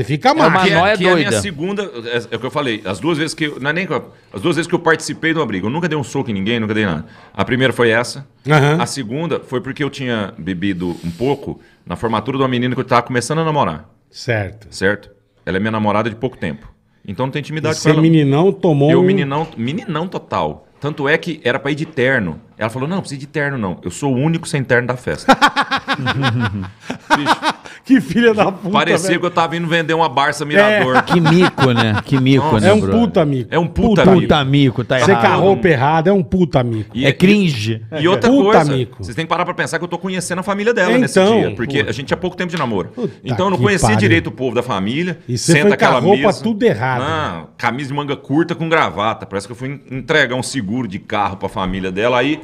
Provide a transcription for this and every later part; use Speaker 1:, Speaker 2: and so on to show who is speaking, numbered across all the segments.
Speaker 1: Você fica mal. É uma que é, que é a minha
Speaker 2: segunda, é, é, o que eu falei, as duas vezes que eu, não é nem que eu, as duas vezes que eu participei de uma briga, eu nunca dei um soco em ninguém, nunca dei nada. A primeira foi essa. Uhum. A segunda foi porque eu tinha bebido um pouco na formatura de uma menina que eu tava começando a namorar.
Speaker 1: Certo.
Speaker 2: Certo? Ela é minha namorada de pouco tempo. Então não tem intimidade e com ela.
Speaker 1: meninão tomou Eu um... meninão,
Speaker 2: meninão total. Tanto é que era pra ir de terno. Ela falou: "Não, não precisa de terno não. Eu sou o único sem terno da festa." Bicho. Que filha da puta. Parecia velho. que eu tava indo vender uma Barça Mirador. É. Que mico, né? Que mico, Nossa, né? É um puta mico. É um puta, puta mico. tá Você com a roupa
Speaker 1: errada, é um puta mico. E, é cringe. E, e outra puta coisa,
Speaker 2: mico. vocês têm que parar pra pensar que eu tô conhecendo a família dela então, nesse dia. Porque puta. a gente tinha pouco tempo de namoro. Puta então eu não conhecia direito o povo da família. E você senta foi aquela com a roupa mesa,
Speaker 1: tudo errado. Ah,
Speaker 2: camisa de manga curta com gravata. Parece que eu fui entregar um seguro de carro pra família dela. Aí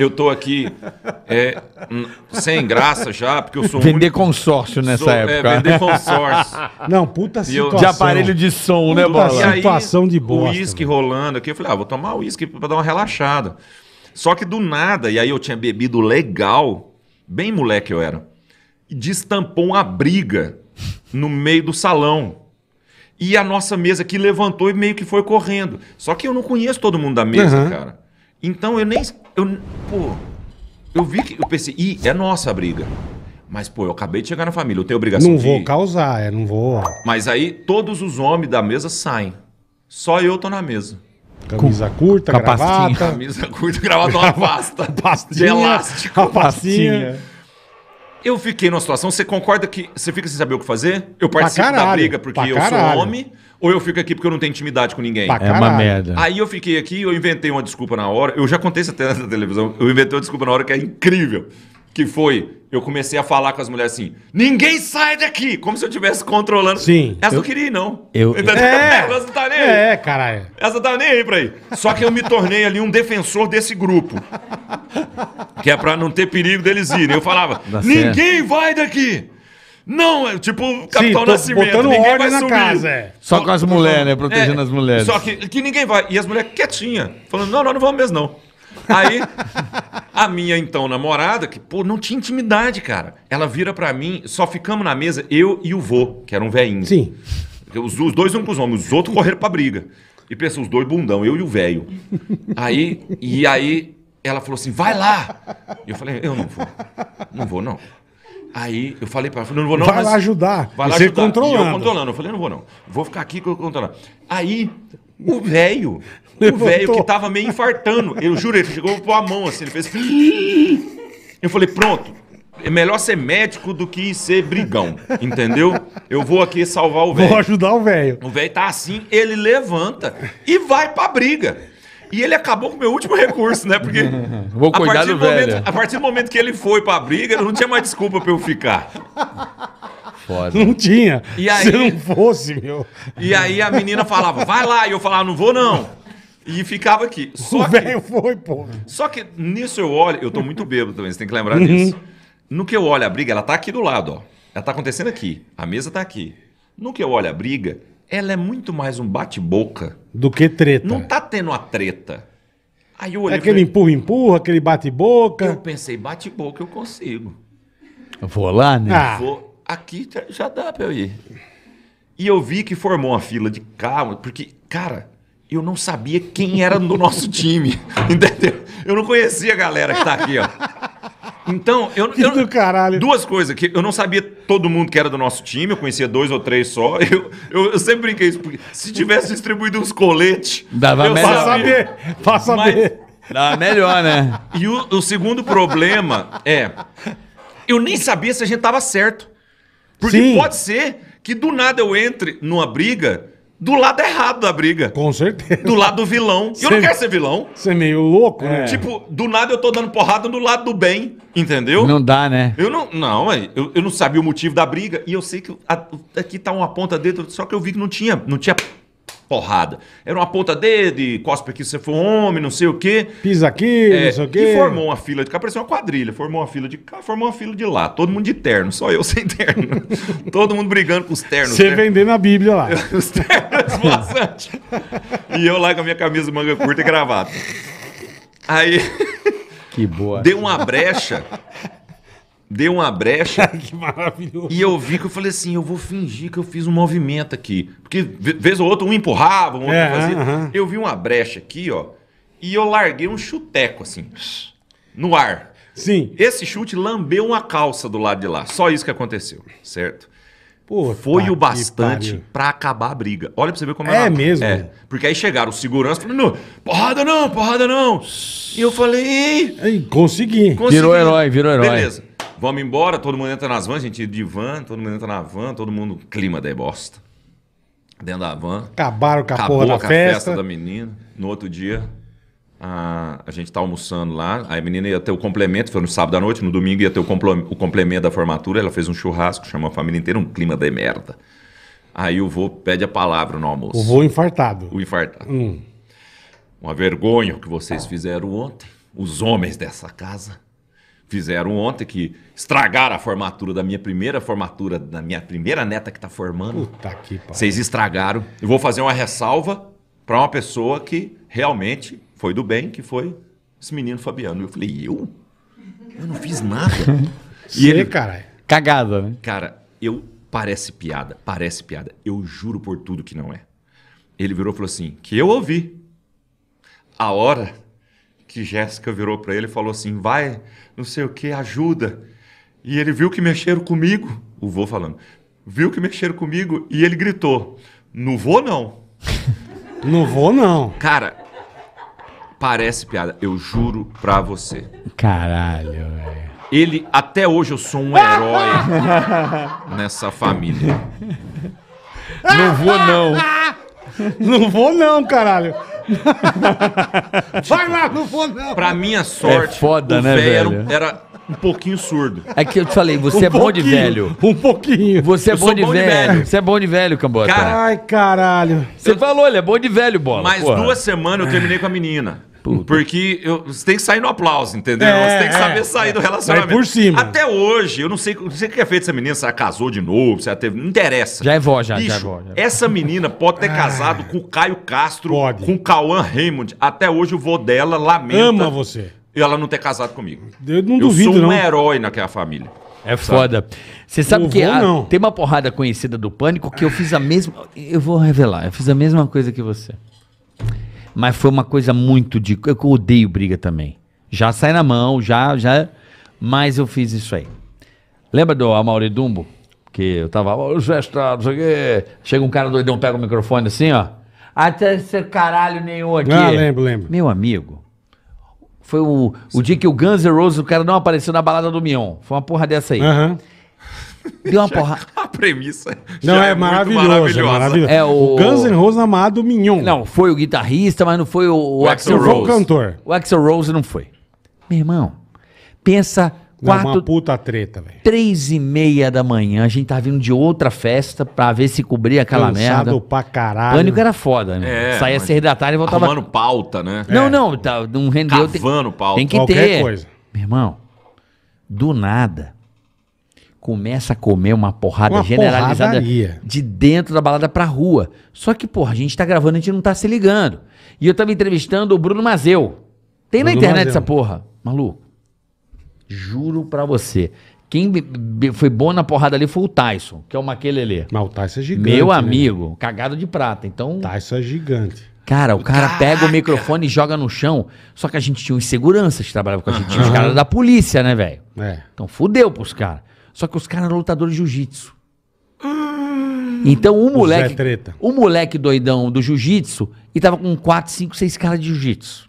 Speaker 2: eu estou aqui é, hum, sem graça já, porque eu sou Vender único,
Speaker 3: consórcio nessa sou, é, época. É, vender consórcio. Não, puta situação. Eu, de aparelho de som, né, puta né, Bola? Aí, situação de bosta. O
Speaker 2: uísque rolando aqui. Eu falei, ah, vou tomar uísque para dar uma relaxada. Só que do nada, e aí eu tinha bebido legal, bem moleque eu era, e destampou uma briga no meio do salão. E a nossa mesa que levantou e meio que foi correndo. Só que eu não conheço todo mundo da mesa, uhum. cara. Então eu nem. Eu, pô, eu vi que. Eu pensei, ih, é nossa a briga. Mas, pô, eu acabei de chegar na família, eu tenho obrigação não de. Não vou
Speaker 1: causar, é, não vou.
Speaker 2: Mas aí todos os homens da mesa saem. Só eu tô na mesa. Camisa
Speaker 1: curta, gravata. Camisa
Speaker 2: curta, gravata, uma pasta. pastinha, de elástico. A pastinha. pastinha. Eu fiquei numa situação, você concorda que você fica sem saber o que fazer? Eu participo da briga porque eu sou homem, ou eu fico aqui porque eu não tenho intimidade com ninguém? é uma merda. Aí eu fiquei aqui, eu inventei uma desculpa na hora, eu já contei isso até na televisão, eu inventei uma desculpa na hora que é incrível, que foi, eu comecei a falar com as mulheres assim, ninguém sai daqui, como se eu estivesse controlando. Sim. Essa eu, não queria ir, não. Eu, Entendeu? É, Essa não tá nem aí. É, caralho. Essa não tá nem aí pra ir. Só que eu me tornei ali um defensor desse grupo que é para não
Speaker 3: ter perigo deles irem. Eu falava, Dá tá ninguém
Speaker 2: certo. vai daqui! Não, é tipo o Capitão Sim, Nascimento, ninguém vai na sumir. Casa, é.
Speaker 3: Só, com as mulheres, né? Protegendo é, as mulheres. Só
Speaker 2: que, que ninguém vai. E as mulheres quietinhas, falando, não, nós não vamos mesmo, não. Aí, a minha então namorada, que, pô, não tinha intimidade, cara. Ela vira para mim, só ficamos na mesa, eu e o vô, que era um velhinho. Sim. Os, os dois um com os homens, os outros correram pra briga. E pensa, os dois bundão, eu e o velho. Aí, e aí ela falou assim, vai lá. E eu falei, eu não vou. Não vou, não. Aí eu falei para ela, não vou não. Vai lá ajudar. Vai lá você ajudar. controlando. E eu controlando. Eu falei, não vou não. Vou ficar aqui controlando. Aí o velho, o velho que tava meio infartando, eu juro, ele chegou com a mão assim, ele fez. Assim, eu falei, pronto. É melhor ser médico do que ser brigão, entendeu? Eu vou aqui salvar o velho. Vou
Speaker 1: ajudar o velho.
Speaker 2: O velho tá assim, ele levanta e vai pra briga. E ele acabou com o meu último recurso, né? Porque Vou cuidar do velho. Momento, a partir do momento que ele foi pra briga, não tinha mais desculpa pra eu ficar.
Speaker 1: Foda. Não tinha. E aí, Se não fosse, meu. E aí a menina falava, vai lá.
Speaker 2: E eu falava, não vou não. E ficava aqui. Só o velho foi, pô. Só que nisso eu olho, eu tô muito bêbado também, você tem que lembrar uhum. disso. No que eu olho a briga, ela tá aqui do lado, ó. Ela tá acontecendo aqui. A mesa tá aqui. No que eu olho a briga, ela é muito mais um bate-boca. Do que treta. Não tá tendo a treta.
Speaker 1: Aí eu olhei, é aquele empurra-empurra, aquele bate-boca. Eu
Speaker 2: pensei, bate-boca eu consigo.
Speaker 3: vou lá, né? Ah.
Speaker 2: Vou, aqui já dá pra eu ir. E eu vi que formou uma fila de carro, porque, cara, eu não sabia quem era do nosso time, entendeu? Eu não conhecia a galera que tá aqui, ó. Então, eu, eu do caralho. duas coisas que eu não sabia todo mundo que era do nosso time, eu conhecia dois ou três só. Eu, eu, eu sempre brinquei isso porque se tivesse distribuído uns coletes, dava eu melhor. Sabia, passa mas, bem. Dava melhor, né? E o, o segundo problema é eu nem sabia se a gente tava certo. Porque Sim. pode ser que do nada eu entre numa briga do lado errado da briga. Com certeza. Do lado do vilão. Cê, eu não quero ser vilão. Você é meio louco, né? É. Tipo, do nada eu tô dando porrada do lado do bem, entendeu? Não dá, né? Eu não. Não, é, eu, eu não sabia o motivo da briga. E eu sei que a, aqui tá uma ponta dentro, só que eu vi que não tinha, não tinha porrada. Era uma ponta de cospe aqui se você for homem, não sei o quê. Pisa aqui, é, não sei o quê. E formou uma fila de cá, parecia uma quadrilha. Formou uma fila de cá, formou uma fila de lá. Todo mundo de terno, só eu sem terno. Todo mundo brigando com os ternos. Você vendeu né?
Speaker 1: vendendo a Bíblia lá. os ternos esvoaçantes.
Speaker 2: e eu lá com a minha camisa manga curta e gravata. Aí. Que boa. Deu uma brecha deu uma brecha. que maravilhoso. E eu vi que eu falei assim: eu vou fingir que eu fiz um movimento aqui. Porque vez ou outra um empurrava, um outro é, fazia. Uh -huh. Eu vi uma brecha aqui, ó, e eu larguei um chuteco assim, no ar. Sim. Esse chute lambeu uma calça do lado de lá. Só isso que aconteceu, certo? Pô, foi o bastante para acabar a briga. Olha pra você ver como é. É mesmo? É. Porque aí chegaram os seguranças falando: porrada não, porrada não. E eu falei: Ei, consegui. consegui. Virou herói, virou herói. Beleza. Vamos embora, todo mundo entra nas vans, gente de van, todo mundo entra na van, todo mundo. Clima de bosta. Dentro da van.
Speaker 3: Acabaram com a Acabou porra da com a festa. festa
Speaker 2: da menina. No outro dia, a, a gente tá almoçando lá. A menina ia ter o complemento, foi no sábado à noite, no domingo ia ter o, o complemento da formatura. Ela fez um churrasco, chamou a família inteira, um clima de merda. Aí o vô pede a palavra no almoço. O vô infartado. O infartado. Hum. Uma vergonha o que vocês fizeram ontem, os homens dessa casa fizeram ontem, que estragaram a formatura da minha primeira formatura, da minha primeira neta que está formando. Puta que pariu. Vocês estragaram. Eu vou fazer uma ressalva para uma pessoa que realmente foi do bem, que foi esse menino Fabiano. Eu falei, eu? Eu não fiz nada. e ele, caralho. Cagada, né? Cara, eu parece piada, parece piada. Eu juro por tudo que não é. Ele virou e falou assim: que eu ouvi. A hora que Jéssica virou para ele e falou assim: vai, não sei o que, ajuda. E ele viu que mexeram comigo, o vô falando, viu que mexeram comigo e ele gritou: não vou não. não vou não. Cara, parece piada, eu juro pra você. Caralho, velho. Ele, até hoje, eu sou um herói nessa família.
Speaker 1: Não vou não. Não vou não, caralho.
Speaker 2: Vai lá, não vou não. Pra minha sorte, É foda, o né, velho? Era, um pouquinho surdo. É que eu
Speaker 1: te falei, você Um é bom de velho.
Speaker 3: Um pouquinho. Você é bom, de, bom de velho. Você é bom de velho, Cambota. Cara,
Speaker 1: Ai, caralho.
Speaker 3: você falou, ele é bom de velho, bola. Mais porra. duas
Speaker 2: semanas eu terminei com a menina. Puta. Porque eu, você tem que sair no aplauso, entendeu? É, você tem que saber é, sair é. do relacionamento. por cima. Até hoje, eu não sei, não sei o que é feito essa menina, se ela casou de novo, se ela teve. Não interessa.
Speaker 3: Já é vó, já, é Bicho, já é vó. Já.
Speaker 2: Essa menina pode ter casado com o Caio Castro, pode. com o Cauã Raymond. Até hoje o vô dela lamenta. Ama você. E ela não ter casado comigo. Eu
Speaker 3: não eu duvido, Eu sou um não. herói
Speaker 2: naquela família.
Speaker 3: É foda. Você sabe, que vou, a, tem uma porrada conhecida do pânico que eu fiz a mesma. Eu vou revelar, eu fiz a mesma coisa que você. Mas foi uma coisa muito de. Eu odeio briga também. Já sai na mão, já, já. Mas eu fiz isso aí. Lembra do Amaury Dumbo? Que eu tava, os gestados Chega um cara doidão, pega o microfone assim, ó. Até ser caralho nenhum aqui. Ah, lembro, lembro. Meu amigo. Foi o, o dia que o Guns N' Roses, o cara não apareceu na balada do Mion. Foi uma porra dessa aí. Deu uma porra
Speaker 2: premissa
Speaker 3: não, é, é maravilhoso, É, maravilhoso. é o... o... Guns N' Roses amado Mignon. Não, foi o guitarrista, mas não foi o, o, Axel Rose. Foi o cantor. O Axel Rose não foi. Meu irmão, pensa
Speaker 1: quatro... uma puta treta, velho.
Speaker 3: Três e meia da manhã, a gente tava vindo de outra festa pra ver se cobria aquela Cansado merda. pra caralho. Pânico era foda, né? É, Saía ser da e voltava... Arrumando pauta, né? Não, é. não, tá, não rendeu. Cavando pauta. Tem que Qualquer ter. coisa. Meu irmão, do nada começa a comer uma porrada uma generalizada porradaria. de dentro da balada pra rua. Só que, porra, a gente tá gravando, a gente não tá se ligando. E eu tava entrevistando o Bruno Mazeu. Tem Bruno na internet Mazeu. essa porra. Maluco, juro pra você. Quem foi bom na porrada ali foi o Tyson, que é o Maquelele. Mas o Tyson é gigante. Meu né? amigo, né? cagado de prata. Então. Tyson é gigante. Cara, o cara Caraca. pega o microfone e joga no chão. Só que a gente tinha uns seguranças que trabalhavam com a gente. Uhum. Tinha os caras da polícia, né, velho? É. Então fudeu pros caras. Só que os caras eram lutadores de jiu-jitsu. Ah. Então o moleque, Treta. o moleque doidão do jiu-jitsu e tava com 4, 5, 6 caras de jiu-jitsu.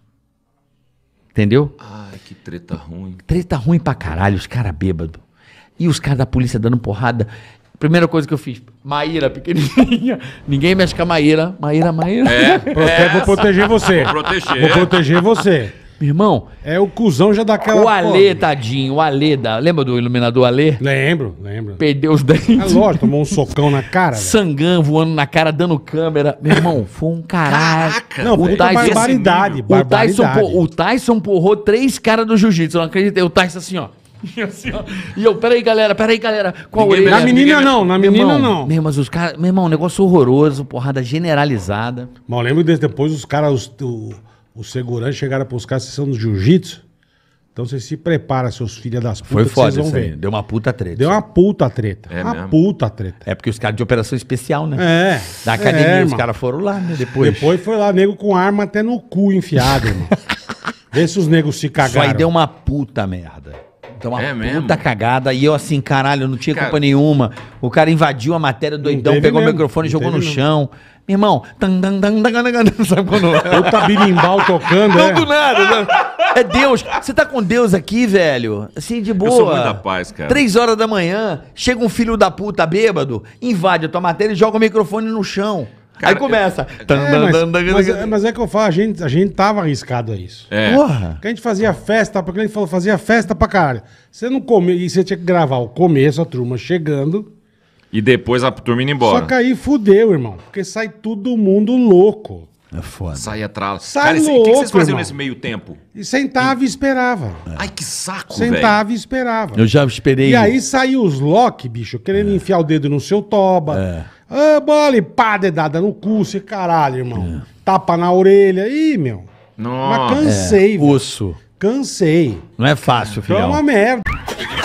Speaker 3: Entendeu? Ai, que treta ruim. Treta ruim pra caralho, os caras bêbados. E os caras da polícia dando porrada. Primeira coisa que eu fiz, Maíra, pequenininha. Ninguém mexe com a Maíra. Maíra, Maíra. É, Prote- vou proteger você. Vou proteger. Vou proteger você. Meu irmão. É, o cuzão já daquela O Alê, tadinho, o Alê. Da... Lembra do iluminador Alê? Lembro, lembro. Perdeu os dentes. É lógico, tomou um socão na cara. Sangão voando na cara, dando câmera. Meu irmão, foi um caralho. Caraca, não, o Tyson, barbaridade, barbaridade. O Tyson, o Tyson porrou três caras do jiu-jitsu, eu não acreditei. O Tyson assim, ó. E, assim, ó, e eu, peraí, galera, peraí, galera. Qual ninguém, orelha? Na menina ninguém... não, na menina irmão, não. Meu, mas os caras. Meu irmão, negócio horroroso, porrada generalizada. mal lembro desde depois os caras. Os, o
Speaker 1: os seguranças chegaram para os caras, vocês são do jiu-jitsu? Então você se prepara, seus filhos das putas. Foi foda vocês vão ver. Aí. Deu
Speaker 3: uma puta treta. Deu uma puta treta. É uma mesmo? puta treta. É porque os caras de operação especial, né? É. Da academia, é, os caras foram lá, né? Depois. Depois
Speaker 1: foi lá, nego com arma até no cu enfiado, irmão. Vê se os negros se cagaram. Isso aí deu
Speaker 3: uma puta merda. Então, uma é mesmo? puta cagada. E eu assim, caralho, não tinha cara... culpa nenhuma. O cara invadiu a matéria doidão, pegou mesmo. o microfone, e jogou no mesmo. chão. Meu irmão, tan, tan, tan, tan, sabe quando. Puta birimbau tocando, Não, é. do nada. É Deus. Você tá com Deus aqui, velho. Assim, de boa. Eu sou muito da paz, cara. Três horas da manhã, chega um filho da puta bêbado, invade a tua matéria e joga o microfone no chão. Cara, aí começa. Eu... É, mas, mas, é, mas, é que eu falo, a gente,
Speaker 1: a gente tava arriscado a isso. É. Porra. Porque a gente fazia festa, porque a gente falou, fazia festa pra caralho. Você não come, e você tinha que gravar o começo, a turma chegando.
Speaker 2: E depois a turma indo embora. Só que
Speaker 1: aí fudeu, irmão. Porque sai todo mundo louco.
Speaker 2: É foda. Sai atrás. Sai Cara, louco, O que vocês faziam irmão? nesse meio tempo?
Speaker 1: E sentava e, e esperava. É. Ai, que saco, velho. Sentava véio. e esperava.
Speaker 3: Eu já esperei. E aí
Speaker 1: saiu os Loki, bicho, querendo é. enfiar o dedo no seu toba. É ah, é, bole, pá, dedada no cu, você caralho, irmão. É. Tapa na orelha. Ih, meu.
Speaker 3: Nossa. Mas cansei, É, Cansei. Não é fácil, filho. Então é uma
Speaker 1: merda.